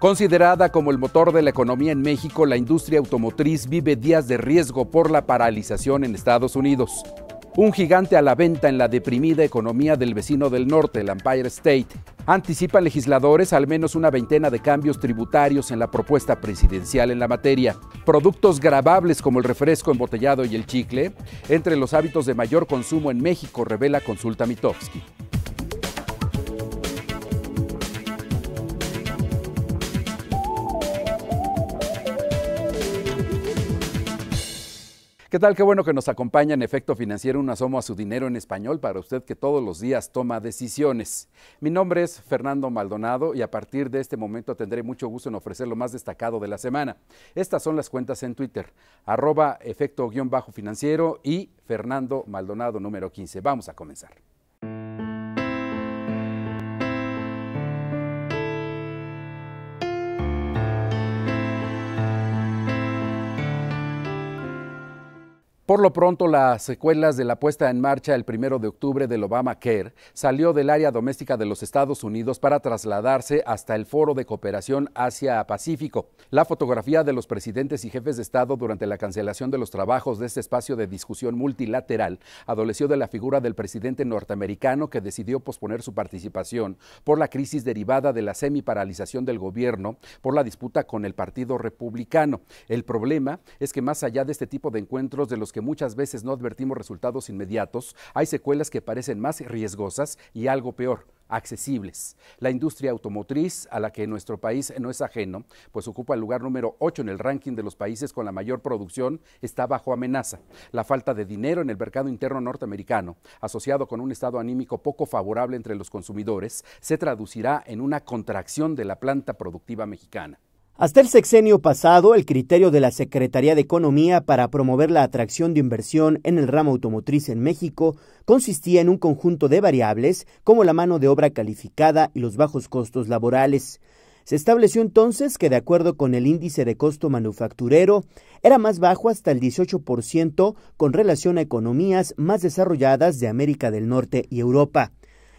Considerada como el motor de la economía en México, la industria automotriz vive días de riesgo por la paralización en Estados Unidos. Un gigante a la venta en la deprimida economía del vecino del norte, el Empire State, anticipa legisladores al menos una veintena de cambios tributarios en la propuesta presidencial en la materia. Productos grabables como el refresco embotellado y el chicle, entre los hábitos de mayor consumo en México, revela Consulta Mitofsky. ¿Qué tal? Qué bueno que nos acompaña en Efecto Financiero, un asomo a su dinero en español para usted que todos los días toma decisiones. Mi nombre es Fernando Maldonado y a partir de este momento tendré mucho gusto en ofrecer lo más destacado de la semana. Estas son las cuentas en Twitter, arroba efecto-financiero y Fernando Maldonado número 15. Vamos a comenzar. Por lo pronto, las secuelas de la puesta en marcha el primero de octubre del Obama Care salió del área doméstica de los Estados Unidos para trasladarse hasta el Foro de Cooperación Asia-Pacífico. La fotografía de los presidentes y jefes de Estado durante la cancelación de los trabajos de este espacio de discusión multilateral adoleció de la figura del presidente norteamericano que decidió posponer su participación por la crisis derivada de la semi-paralización del gobierno por la disputa con el Partido Republicano. El problema es que más allá de este tipo de encuentros de los que muchas veces no advertimos resultados inmediatos, hay secuelas que parecen más riesgosas y algo peor accesibles. La industria automotriz, a la que nuestro país no es ajeno, pues ocupa el lugar número 8 en el ranking de los países con la mayor producción, está bajo amenaza. La falta de dinero en el mercado interno norteamericano, asociado con un estado anímico poco favorable entre los consumidores, se traducirá en una contracción de la planta productiva mexicana. Hasta el sexenio pasado, el criterio de la Secretaría de Economía para promover la atracción de inversión en el ramo automotriz en México consistía en un conjunto de variables como la mano de obra calificada y los bajos costos laborales. Se estableció entonces que de acuerdo con el índice de costo manufacturero, era más bajo hasta el 18% con relación a economías más desarrolladas de América del Norte y Europa.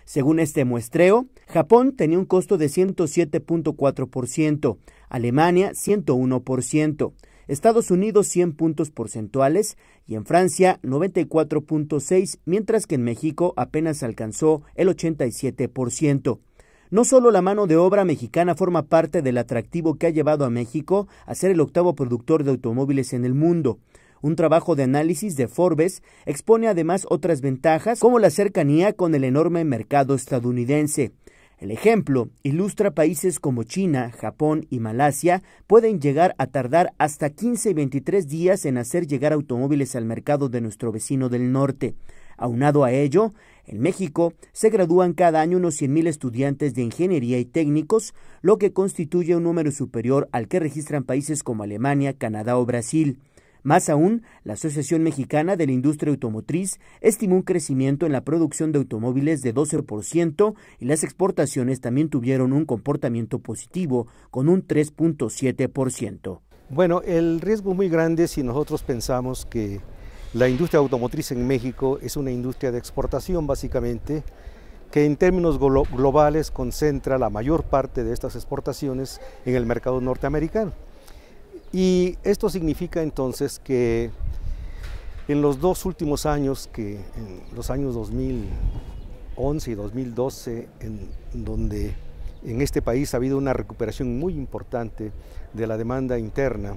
Según este muestreo, Japón tenía un costo de 107.4%, Alemania 101%, Estados Unidos 100 puntos porcentuales y en Francia 94.6, mientras que en México apenas alcanzó el 87%. No solo la mano de obra mexicana forma parte del atractivo que ha llevado a México a ser el octavo productor de automóviles en el mundo, un trabajo de análisis de Forbes expone además otras ventajas como la cercanía con el enorme mercado estadounidense. El ejemplo ilustra países como China, Japón y Malasia pueden llegar a tardar hasta 15 y 23 días en hacer llegar automóviles al mercado de nuestro vecino del norte. Aunado a ello, en México se gradúan cada año unos 100.000 estudiantes de ingeniería y técnicos, lo que constituye un número superior al que registran países como Alemania, Canadá o Brasil. Más aún, la Asociación Mexicana de la Industria Automotriz estimó un crecimiento en la producción de automóviles de 12% y las exportaciones también tuvieron un comportamiento positivo con un 3.7%. Bueno, el riesgo es muy grande si nosotros pensamos que la industria automotriz en México es una industria de exportación básicamente que en términos globales concentra la mayor parte de estas exportaciones en el mercado norteamericano. Y esto significa entonces que en los dos últimos años, que en los años 2011 y 2012, en donde en este país ha habido una recuperación muy importante de la demanda interna,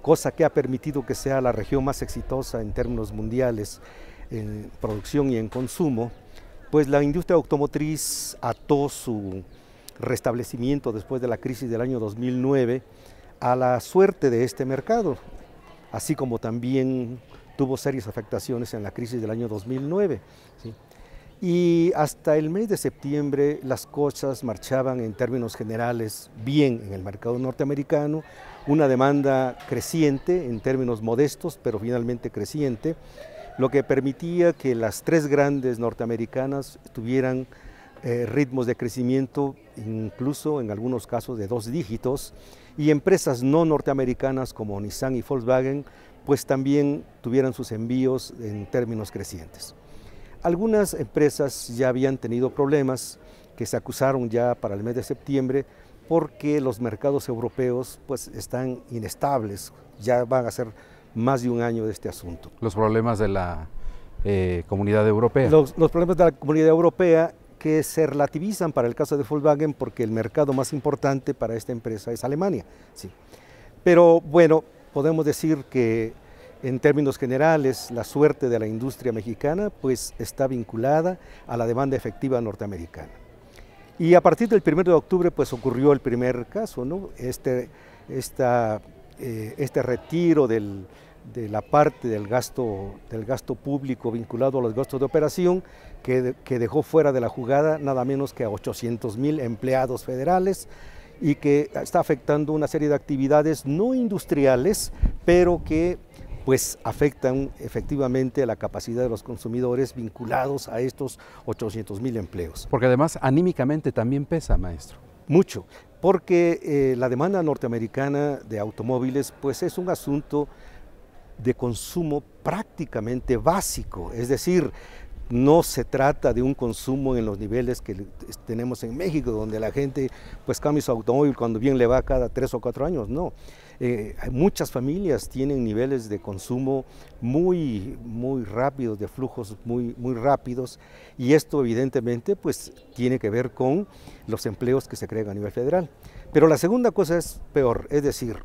cosa que ha permitido que sea la región más exitosa en términos mundiales en producción y en consumo, pues la industria automotriz ató su restablecimiento después de la crisis del año 2009 a la suerte de este mercado, así como también tuvo serias afectaciones en la crisis del año 2009. Y hasta el mes de septiembre las cosas marchaban en términos generales bien en el mercado norteamericano, una demanda creciente en términos modestos, pero finalmente creciente, lo que permitía que las tres grandes norteamericanas tuvieran eh, ritmos de crecimiento, incluso en algunos casos de dos dígitos, y empresas no norteamericanas como Nissan y Volkswagen, pues también tuvieran sus envíos en términos crecientes. Algunas empresas ya habían tenido problemas que se acusaron ya para el mes de septiembre porque los mercados europeos pues están inestables, ya van a ser más de un año de este asunto. Los problemas de la eh, comunidad europea. los, problemas de la comunidad europea que se relativizan para el caso de Volkswagen porque el mercado más importante para esta empresa es Alemania. Sí. Pero bueno, podemos decir que en términos generales la suerte de la industria mexicana pues está vinculada a la demanda efectiva norteamericana. Y a partir del 1 de octubre pues ocurrió el primer caso, ¿no? Este, esta, eh, este retiro del, de la parte del gasto, del gasto público vinculado a los gastos de operación, que, dejó fuera de la jugada nada menos que a 800 mil empleados federales y que está afectando una serie de actividades no industriales, pero que pues afectan efectivamente a la capacidad de los consumidores vinculados a estos 800 mil empleos. Porque además anímicamente también pesa, maestro. Mucho, porque eh, la demanda norteamericana de automóviles pues es un asunto de consumo prácticamente básico, es decir, no se trata de un consumo en los niveles que tenemos en México, donde la gente pues cambia su automóvil cuando bien le va cada tres o cuatro años, no. Eh, muchas familias tienen niveles de consumo muy, muy rápidos, de flujos muy, muy rápidos, y esto evidentemente pues tiene que ver con los empleos que se crean a nivel federal. Pero la segunda cosa es peor, es decir,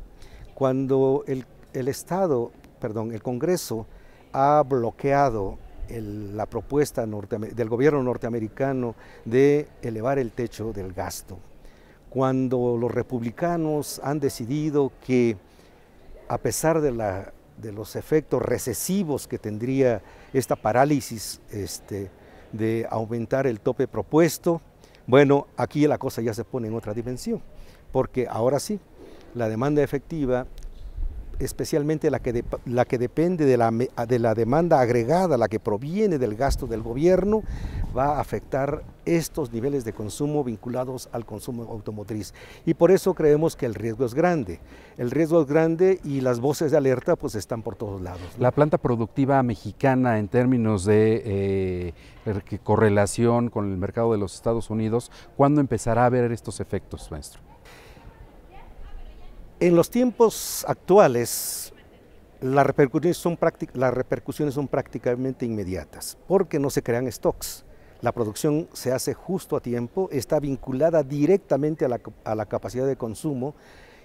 cuando el, el Estado perdón, el Congreso ha bloqueado la propuesta del gobierno norteamericano de elevar el techo del gasto. Cuando los republicanos han decidido que a pesar de, los efectos recesivos que tendría esta parálisis este, de aumentar el tope propuesto, bueno, aquí la cosa ya se pone en otra dimensión, porque ahora sí, la demanda efectiva especialmente la que, la que depende de la, de la demanda agregada, la que proviene del gasto del gobierno, va a afectar estos niveles de consumo vinculados al consumo automotriz. Y por eso creemos que el riesgo es grande. El riesgo es grande y las voces de alerta pues están por todos lados. La planta productiva mexicana en términos de eh, correlación con el mercado de los Estados Unidos, ¿cuándo empezará a ver estos efectos, maestro? En los tiempos actuales, las repercusiones, son las repercusiones son prácticamente inmediatas, porque no se crean stocks. La producción se hace justo a tiempo, está vinculada directamente a la, capacidad de consumo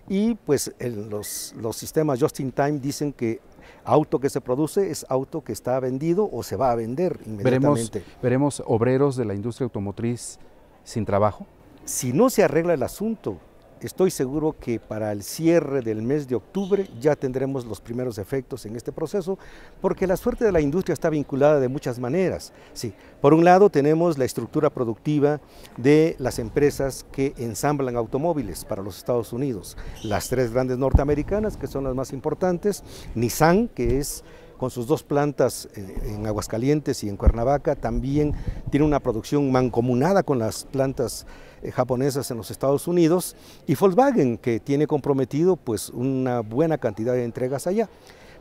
y pues los, sistemas just in time dicen que auto que se produce es auto que está vendido o se va a vender inmediatamente. veremos obreros de la industria automotriz sin trabajo? Si no se arregla el asunto, Estoy seguro que para el cierre del mes de octubre ya tendremos los primeros efectos en este proceso, porque la suerte de la industria está vinculada de muchas maneras. Sí, por un lado tenemos la estructura productiva de las empresas que ensamblan automóviles para los Estados Unidos, las tres grandes norteamericanas, que son las más importantes, Nissan, que es con sus dos plantas eh, en Aguascalientes y en Cuernavaca, también tiene una producción mancomunada con las plantas eh, japonesas en los Estados Unidos y Volkswagen que tiene comprometido pues una buena cantidad de entregas allá.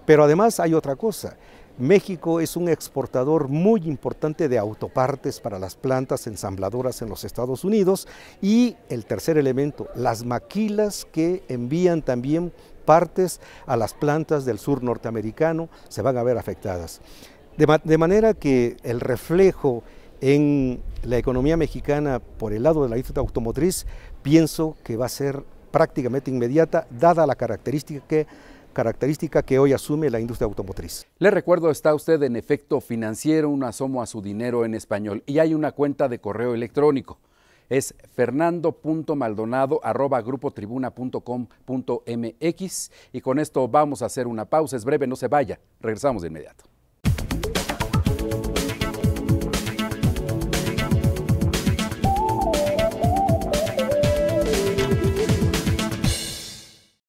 Pero además hay otra cosa, México es un exportador muy importante de autopartes para las plantas ensambladoras en los Estados Unidos y el tercer elemento, las maquilas que envían también partes a las plantas del sur norteamericano se van a ver afectadas. De, manera que el reflejo en la economía mexicana por el lado de la industria automotriz pienso que va a ser prácticamente inmediata, dada la característica que hoy asume la industria automotriz. Le recuerdo, está usted en efecto financiero, un asomo a su dinero en español y hay una cuenta de correo electrónico es fernando.maldonado.grupotribuna.com.mx. Y con esto vamos a hacer una pausa. Es breve, no se vaya. Regresamos de inmediato.